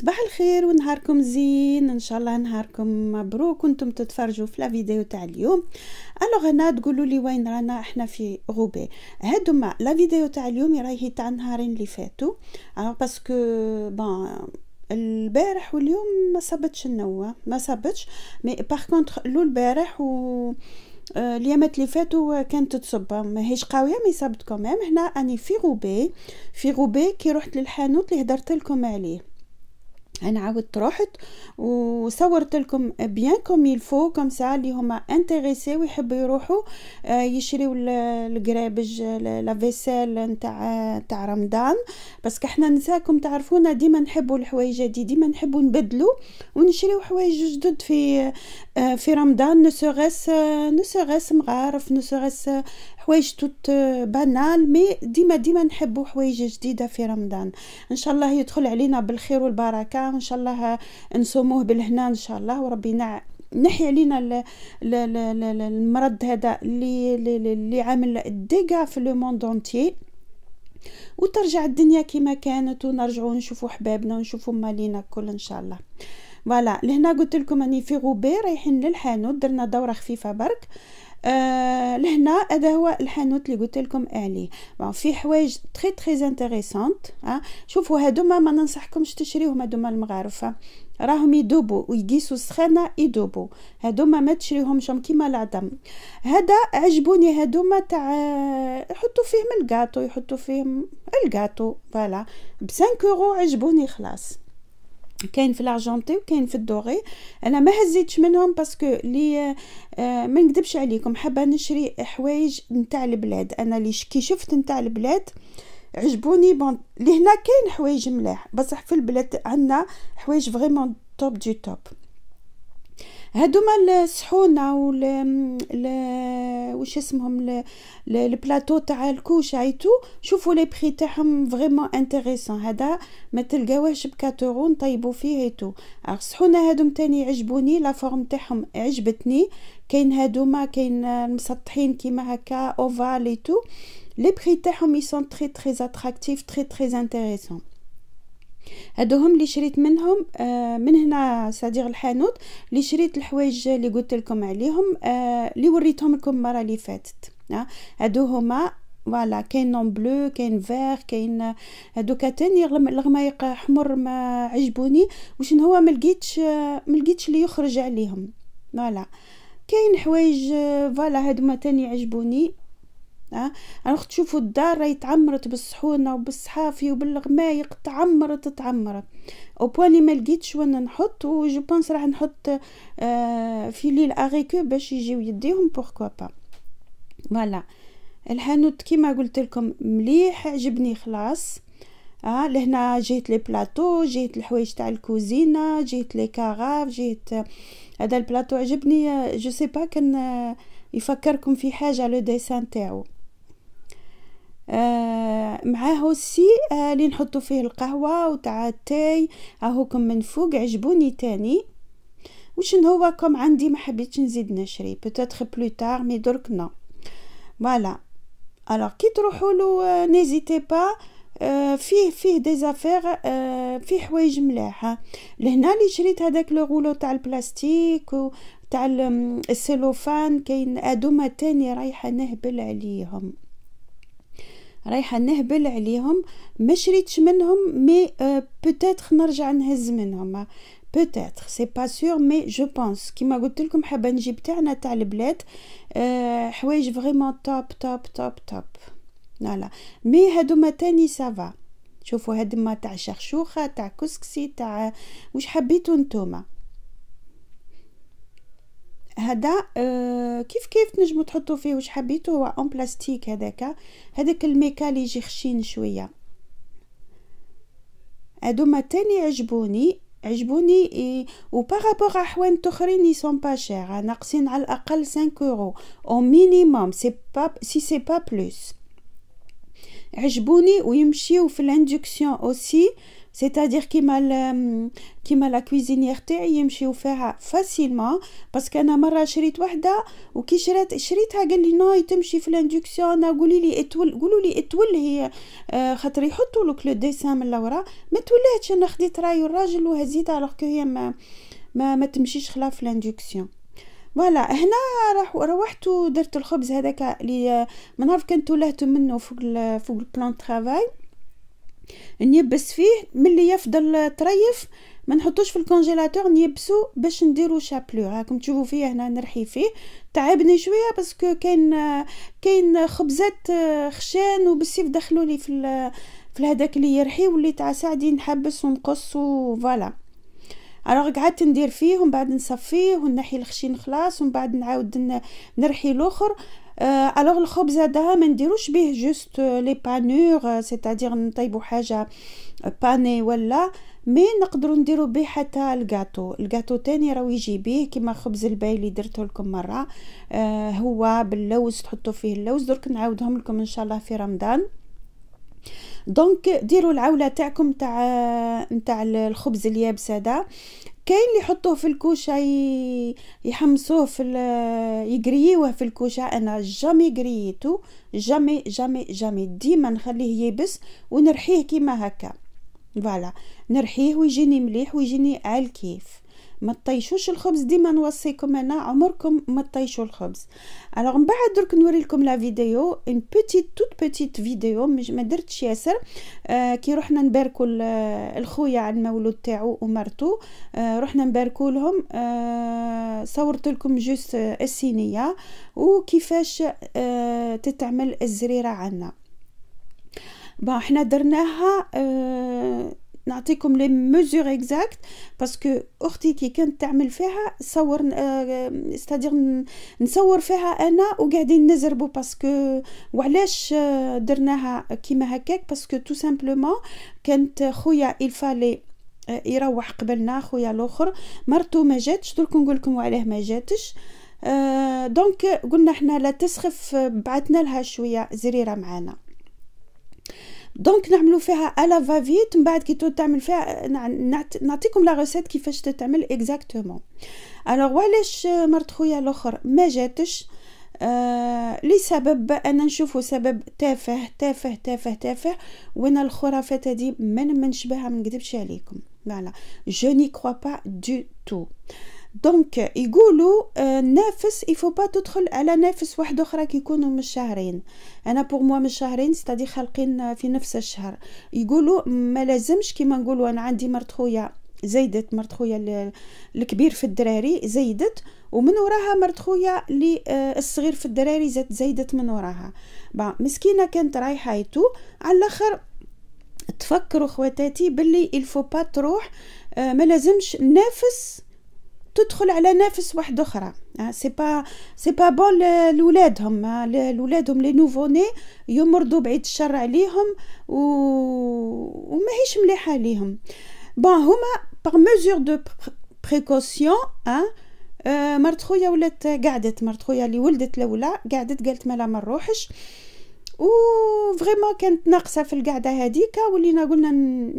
صباح الخير ونهاركم زين ان شاء الله نهاركم مبروك وانتم تتفرجوا في لا فيديو تاع اليوم الوغ هنا تقولوا لي وين رانا احنا في غوبي هادوما لا فيديو تاع اليوم راهي تاع نهارين اللي فاتوا باسكو أه، بون البارح واليوم ما صابتش النوا ما صابتش مي باغ كونطخ لو البارح و أه، اليامات اللي فاتوا كانت تصب ماهيش قاويه مي صابت كومام هنا اني في غوبي في غوبي كي رحت للحانوت اللي هدرت لكم عليه انا عاودت روحت وصورت لكم بيان كوم يلفو كوم سا اللي هما انتريسي ويحبوا يروحوا آه، يشريو القرابج لا فيسيل نتاع تاع رمضان باسكو حنا نساكم تعرفونا ديما نحبوا الحوايج دي ديما نحبوا نبدلوا ونشريوا حوايج جدد في آه، في رمضان نسوغس نسوغس euh, مغارف نسوغس حوايج توت بانال مي ديما ديما نحبو حوايج جديده في رمضان ان شاء الله يدخل علينا بالخير والبركه وان شاء الله نصوموه بالهنا ان شاء الله وربي نع... نحي علينا المرض هذا اللي اللي عامل ديكا في لو موند اونتي وترجع الدنيا كما كانت ونرجعوا نشوفوا حبابنا ونشوفوا مالينا كل ان شاء الله فوالا لهنا قلت لكم راني في غوبي رايحين للحانوت درنا دوره خفيفه برك آه لهنا هذا هو الحانوت اللي قلت لكم عليه بون في حوايج تري تري انتريسانت آه. شوفوا هادوما ما ننصحكمش تشريوهم هادوما المغارفه راهم يدوبوا ويقيسوا السخانه يدوبوا هادوما ما تشريوهمش كيما العدم هذا عجبوني هادوما تاع آه، يحطوا فيهم الكاطو يحطوا فيهم الكاطو فوالا ب 5 اورو عجبوني خلاص كاين في الارجنتي وكاين في الدوغي انا ما هزيتش منهم باسكو لي آه، ما نكذبش عليكم حابه نشري حوايج نتاع البلاد انا اللي كي شفت نتاع البلاد عجبوني بون لهنا كاين حوايج ملاح بصح في البلاد عندنا حوايج فريمون توب دي توب هذوما الصحونه وال واش اسمهم البلاطو تاع الكوش عيتو شوفوا لي بري تاعهم فريمون انتريسون هذا ما تلقاوهش 4 نطيبوا فيه ايتو الصحونه هذوم تاني عجبوني لا فورم تاعهم عجبتني كاين هذوما كاين المسطحين كيما هكا اوفال ايتو لي بري تاعهم يسون تري تري اتراكتيف تري تري انتريسون هادو هم اللي شريت منهم آه من هنا صديق الحانوت اللي شريت الحوايج اللي قلت لكم عليهم آه وريتهم لكم المره اللي فاتت آه، هادو هما فوالا كاين نون بلو كاين فيغ كاين هادوكا تاني الغمايق حمر ما عجبوني وشن هو ما لقيتش آه، ما لقيتش اللي يخرج عليهم فوالا كاين حوايج آه، فوالا هادو ما تاني عجبوني أه؟ تشوفوا الدار راهي تعمرت بالصحونه وبالصحافي وبالغمايق تعمرت تعمرت او بوان لي ما لقيتش وانا نحط وجو بونس راح نحط آه في ليل اغيكو باش يجيو يديهم بوركوا با فوالا الحانوت كيما قلت لكم مليح عجبني خلاص اه لهنا جهه لي بلاطو جهه الحوايج تاع الكوزينه جهه لي كاغاف جهه هذا البلاطو عجبني جو سي با كان آه، يفكركم في حاجه لو ديسان تاعو آه معاه سي آه اللي نحطو فيه القهوه وتاع التاي اهوكم من فوق عجبوني تاني واش هو كوم عندي ما حبيتش نزيد نشري بوتيتر بلو تار مي درك نو فوالا الوغ كي تروحوا له نيزيتي آه، با آه، فيه فيه دي زافير آه، فيه حوايج ملاح لهنا اللي شريت هذاك لو غولو تاع البلاستيك تاع السيلوفان كاين ادومه تاني رايحه نهبل عليهم رايحه نهبل عليهم ما شريتش منهم مي بوتيتخ euh, نرجع نهز منهم بوتيتخ سي با سور مي جو بونس كيما قلت لكم حابه نجيب تاعنا تاع البلاد euh, حوايج فريمون توب توب توب توب فوالا مي هادوما تاني سافا شوفوا هاد ما تاع شخشوخه تاع كسكسي تاع واش حبيتو نتوما هذا آه، كيف كيف تنجموا تحطوا فيه واش حبيتوا هو اون بلاستيك هذاك هذاك الميكا اللي يجي خشين شويه هادوما تاني عجبوني عجبوني و وبارابور احوان تخرين سون با شير ناقصين على الاقل 5 يورو او مينيموم سي با سي سي با بلوس عجبوني ويمشيو في الاندكسيون اوسي سيتادير كيما كيما لا كويزينيير تاعي يمشيو فيها فاسيلمون باسكو انا مره شريت وحده وكي شريت شريتها قال لي ناي تمشي في الاندكسيون قولي لي اتول قولوا لي اتول هي خاطر يحطوا لك لو ديسان من لورا ما تولاتش انا خديت راي الراجل وهزيتها الوغ هي ما ما, ما تمشيش خلاف الاندكسيون فوالا هنا راح روحت ودرت الخبز هذاك اللي ما نعرف كنت تولهت منه فوق فوق البلان ترافاي نيبس فيه ملي يفضل طريف ما نحطوش في الكونجيلاتور نيبسو باش نديرو شابلو راكم تشوفوا فيه هنا نرحي فيه تعبني شويه باسكو كاين كاين خبزات خشان وبالسيف دخلوا لي في في هذاك اللي يرحي وليت عساعدي نحبس ونقص وفوالا الوغ قعدت ندير فيه ومن بعد نصفيه ونحي الخشين خلاص ومن بعد نعاود نرحي الاخر الوغ الخبز هذا ما نديروش به جوست لي بانور سيتادير نطيبو حاجه باني ولا مي نقدروا نديرو به حتى الكاطو الكاطو تاني راه يجي به كيما خبز الباي اللي درته لكم مره آه هو باللوز تحطوا فيه اللوز درك نعاودهم لكم ان شاء الله في رمضان دونك ديروا العوله تاعكم تاع نتاع الخبز اليابس هذا كاين اللي يحطوه في الكوشه يحمسوه في يقريوه في الكوشه انا جامي قريتو جامي جامي جامي ديما نخليه يبس ونرحيه كيما هكا فوالا نرحيه ويجيني مليح ويجيني على الكيف ما تطيشوش الخبز ديما نوصيكم انا عمركم ما تطيشوا الخبز الوغ من بعد درك نوري لكم لا فيديو ان بوتيت توت بوتيت فيديو ما درتش ياسر آه كي رحنا نباركوا الخويا على المولود تاعو ومرتو آه رحنا نباركوا لهم آه صورت لكم جوست السينيه وكيفاش آه تتعمل الزريره عندنا بون حنا درناها آه نعطيكم لي ميزور اكزاكت باسكو اختي كي كانت تعمل فيها صور استادير آه، نصور فيها انا وقاعدين نزربو باسكو وعلاش آه، درناها كيما هكاك باسكو تو سامبلومون كانت خويا الفالي آه، يروح قبلنا خويا الاخر مرتو ما جاتش درك نقول لكم وعلاه ما جاتش دونك قلنا حنا لا تسخف بعثنا لها شويه زريره معانا دونك نعملو فيها على فافيت من بعد كي تعمل فيها نعطيكم لا ريسيت كيفاش تتعمل اكزاكتومون الوغ علاش مرت خويا الاخر ما جاتش آه لسبب انا نشوفه سبب تافه تافه تافه تافه وانا الخرافات هذه ما نمنش ما نكذبش عليكم فوالا جو ني كوا با دو تو دونك يقولوا آه، نافس يفو با تدخل على نافس واحد اخرى كيكونوا من شهرين انا بور موا من شهرين ستادي خالقين آه، في نفس الشهر يقولوا ما لازمش كيما نقولوا انا عندي مرت خويا زيدت مرت خويا الكبير في الدراري زيدت ومن وراها مرت خويا اللي آه، الصغير في الدراري زادت زيدت من وراها با مسكينه كانت رايحه ايتو على الاخر تفكروا خواتاتي باللي الفو با تروح ما لازمش نافس تدخل على نفس واحد اخرى سي با سي با بون لولادهم آه، لولادهم لي نوفوني يمرضوا بعيد الشر عليهم و... هيش مليحه ليهم بون هما بار ميزور دو بريكوسيون ها مرت خويا ولات قعدت مرت خويا اللي ولدت الاولى قعدت قالت مالا ما نروحش و فريمون كانت ناقصه في القعده هذيك ولينا قلنا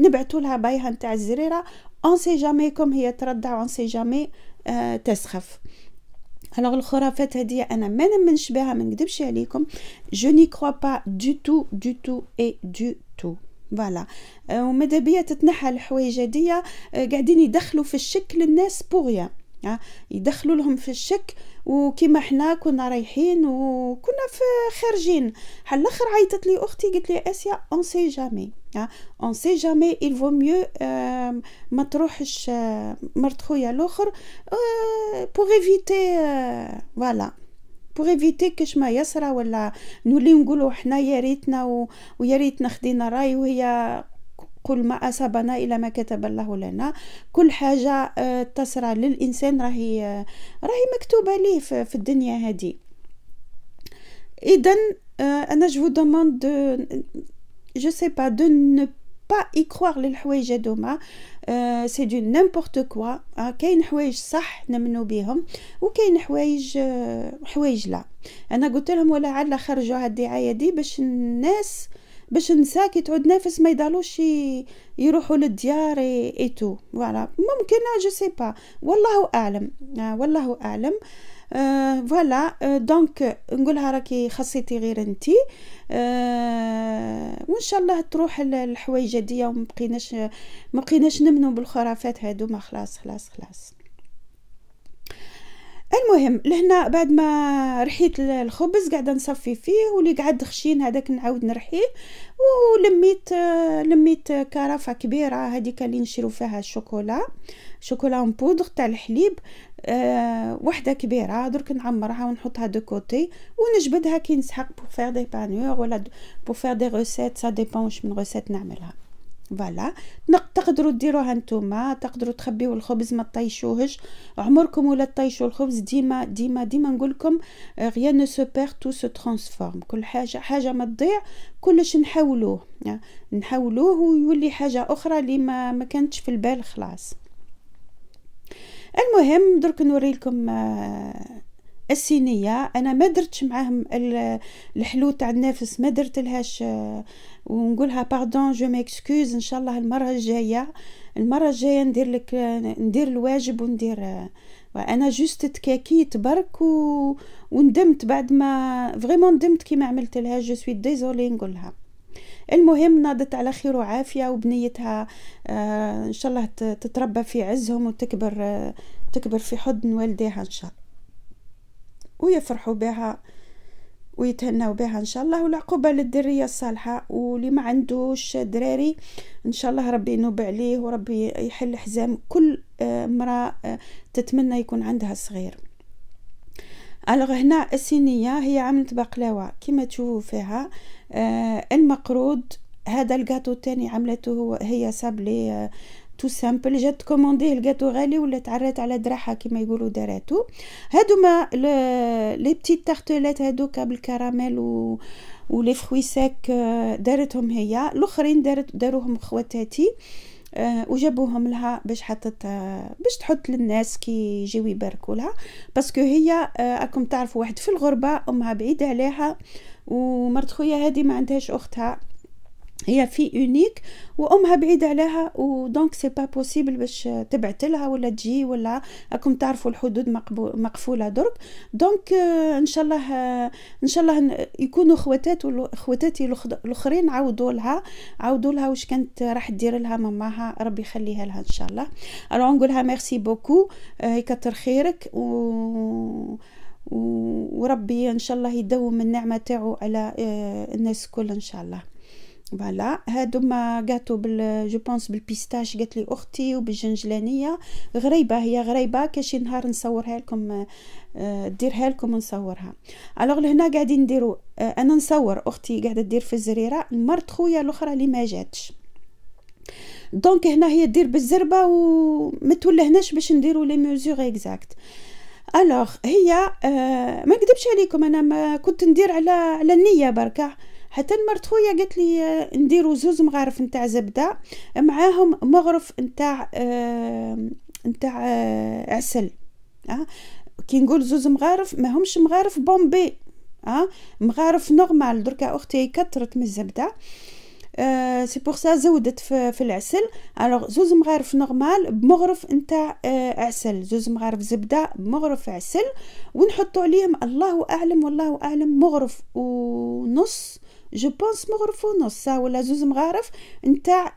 نبعثوا لها بايها نتاع الزريره اون سي جامي كم هي تردع اون سي جامي آه تسخف الوغ الخرافات هذه انا ما نمنش بها ما نكذبش عليكم جو ني كرو با دو تو دو تو اي دو تو فوالا وماذا تتنحى الحوايج هذيا قاعدين يدخلوا في الشكل الناس بوغيا يدخلوا لهم في الشك وكما حنا كنا رايحين وكنا في خارجين حال الاخر عيطت لي اختي قلت لي اسيا اون سي جامي اون سي جامي il vaut mieux ما تروحش مرت خويا الاخر بور ايفيتي فوالا بوغ ايفيتي كاش ما يسرى ولا نولي نقولوا حنا يا ريتنا ويا ريتنا خدينا راي وهي كل ما أصابنا إلى ما كتب الله لنا كل حاجة آه، تصرى للإنسان راهي آه، راهي مكتوبة ليه في الدنيا هذه إذا آه، أنا جو دوموند جو سي با دو نو با يكروار للحوايج هذوما سي دو نيمبورت كوا كاين حوايج صح نمنو بهم وكاين حوايج حوايج لا انا قلت لهم ولا علا خرجوا الدعايه دي باش الناس آه باش نساكي تعود نفس ما يضلوش يروحوا للديار ايتو فوالا ممكن جو سي با والله اعلم آه، والله اعلم فوالا آه دونك آه، نقولها راكي خصيتي غير انت آه وان شاء الله تروح الحوايج بقيناش ما بقيناش نمنو بالخرافات هادو ما خلاص خلاص خلاص المهم لهنا بعد ما رحيت الخبز قاعده نصفي فيه واللي قعد خشين هذاك نعاود نرحيه ولميت آه، لميت كرافه كبيره هذيك اللي نشرو فيها الشوكولا شوكولا اون بودغ تاع الحليب أه وحده كبيره درك نعمرها ونحطها دو كوتي ونجبدها كي نسحق بو فير دي بانور ولا بو فير دي ريسيت سا ديبون من روسيت نعملها فوالا تقدروا ديروها نتوما تقدروا تخبيو الخبز ما طيشوهش عمركم ولا طيشوا الخبز ديما ديما ديما نقول لكم غيان نو سو بير تو سو ترانسفورم كل حاجه حاجه ما تضيع كلش نحاولوه آه، نحاولوه ويولي حاجه اخرى اللي ما, ما كانتش في البال خلاص المهم درك نوري لكم آه، الصينيه انا ما درتش معاهم الحلو تاع النفس ما درت لهاش ونقولها باردون جو ميكسكوز ان شاء الله المره الجايه المره الجايه ندير لك ندير الواجب وندير وانا جوست تكاكيت برك و... وندمت بعد ما فريمون ندمت كيما عملت لها جو سوي ديزولي نقولها المهم نادت على خير وعافيه وبنيتها آه ان شاء الله تتربى في عزهم وتكبر آه تكبر في حضن والديها ان شاء الله ويفرحوا بها ويتهناو بها ان شاء الله والعقوبه للدريه الصالحه واللي ما عندوش دراري ان شاء الله ربي ينوب عليه وربي يحل حزام كل آه، امراه آه، تتمنى يكون عندها صغير الوغ هنا السينيه هي عملت بقلاوه كما تشوفوا فيها آه، المقرود هذا الكاتو الثاني عملته هي سابلي تو سامبل جات كومونديه الكاتو غالي ولا تعرات على دراحة كما يقولوا داراتو ما لي بتيت تارتلات كابل بالكراميل و ولي فروي سيك آه، دارتهم هي الاخرين دارت داروهم خواتاتي آه، وجابوهم لها باش حطت آه، باش تحط للناس كي يجيو يباركوا لها باسكو هي راكم تعرفوا واحد في الغربه امها بعيده عليها ومرت خويا هذه ما عندهاش اختها هي في اونيك وامها بعيده عليها ودونك سي با بوسيبل باش تبعت لها ولا تجي ولا راكم تعرفوا الحدود مقفوله درك دونك آه، ان شاء الله آه، ان شاء الله يكونوا خواتات خواتاتي الاخرين عاودوا لها عاودوا لها واش كانت راح دير لها ماماها ربي يخليها لها ان شاء الله الو نقولها ميرسي بوكو يكثر خيرك و وربي ان شاء الله يدوم النعمه تاعو على آه، الناس كل ان شاء الله فوالا هادوما ما قاتو بال جو بونس بالبيستاش قالت لي اختي وبالجنجلانيه غريبه هي غريبه كاش نهار نصورها لكم ديرها لكم ونصورها الوغ لهنا قاعدين نديرو انا نصور اختي قاعده دير في الزريره مرت خويا الاخرى اللي ما جاتش دونك هنا هي دير بالزربه وما تولهناش باش نديرو لي ميزور اكزاكت الوغ هي ما نكذبش عليكم انا ما كنت ندير على على النيه بركه حتى المرت خويا قالت لي آه، نديرو زوز مغارف نتاع زبده معاهم مغرف نتاع آه، نتاع آه، عسل أه؟ كي نقول زوز مغارف ما همش مغارف بومبي أه؟ مغارف نورمال دركا اختي كثرت من الزبده سي بور سا زودت في, في العسل الوغ زوز مغارف نورمال بمغرف نتاع عسل زوز مغارف زبده بمغرف عسل ونحطوا عليهم الله اعلم والله اعلم مغرف ونص جو بونس مغرفو نص ولا زوز مغارف نتاع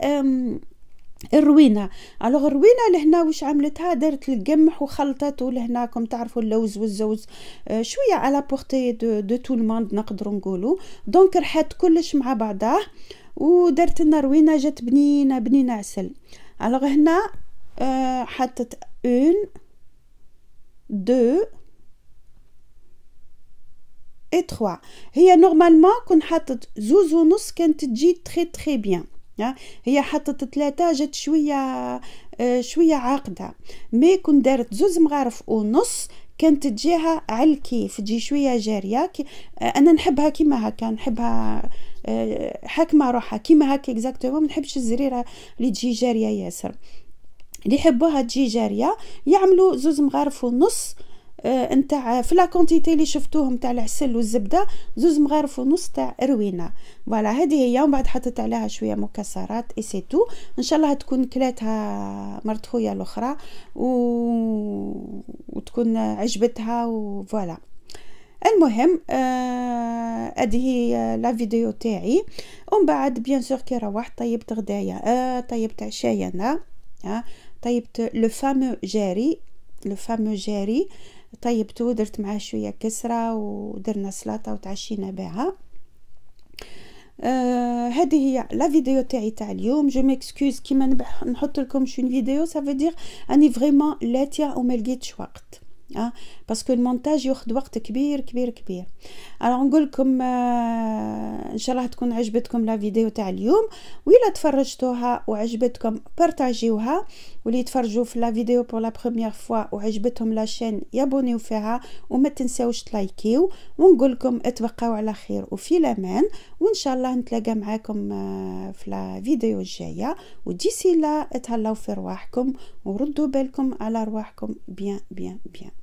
الروينه الوغ الروينه لهنا واش عملتها دارت القمح وخلطت لهنا كم تعرفوا اللوز والزوز آه، شويه على بورتي دو دو تو الموند نقدروا نقولوا دونك رحت كلش مع بعضاه ودرت لنا روينه جات بنينه بنينه عسل الوغ هنا آه، حطت اون دو اي 3 هي نورمالمون كون حطت زوز ونص كانت تجي تري تري بيان هي حطت ثلاثة جات شوية آه، شوية عاقدة مي كون دارت زوز مغارف ونص كانت تجيها على الكيف تجي شوية جارية آه، أنا نحبها كيما هكا نحبها آه، حاكمة روحها كيما هكا اكزاكتومون نحبش الزريرة اللي تجي جارية ياسر اللي يحبوها تجي جارية يعملوا زوز مغارف ونص آه، نتاع في لا كونتيتي اللي شفتوهم تاع العسل والزبده زوز مغارف ونص تاع روينه فوالا هذه هي ومن بعد حطيت عليها شويه مكسرات اي سي تو ان شاء الله تكون كلاتها مرت خويا الاخرى و... وتكون عجبتها وفوالا المهم آه، هذه آه لا فيديو تاعي ومن بعد بيان سور كي روحت طيبت غدايا آه طيبت عشايا انا آه طيبت لو فامو جاري لو فامو جاري آه طيبته درت معاه شوية كسرة ودرنا سلطة وتعشينا بها آه هذه هي لا فيديو تاعي تاع اليوم جو ميكسكوز كيما نحط لكم شي فيديو سافو دير اني فريمون لاتيا وما لقيتش وقت اه باسكو المونتاج ياخذ وقت كبير كبير كبير أنا نقول لكم آه ان شاء الله تكون عجبتكم لا فيديو تاع اليوم والا تفرجتوها وعجبتكم بارتاجيوها واللي يتفرجوا في لا فيديو بور لا بروميير فوا وعجبتهم لا شين يابونيو فيها وما تنساوش تلايكيو ونقول لكم اتبقوا على خير وفي الامان وان شاء الله نتلاقى معاكم آه في لا فيديو الجايه وديسي لا اتهلاو في رواحكم وردوا بالكم على رواحكم بيان بيان بيان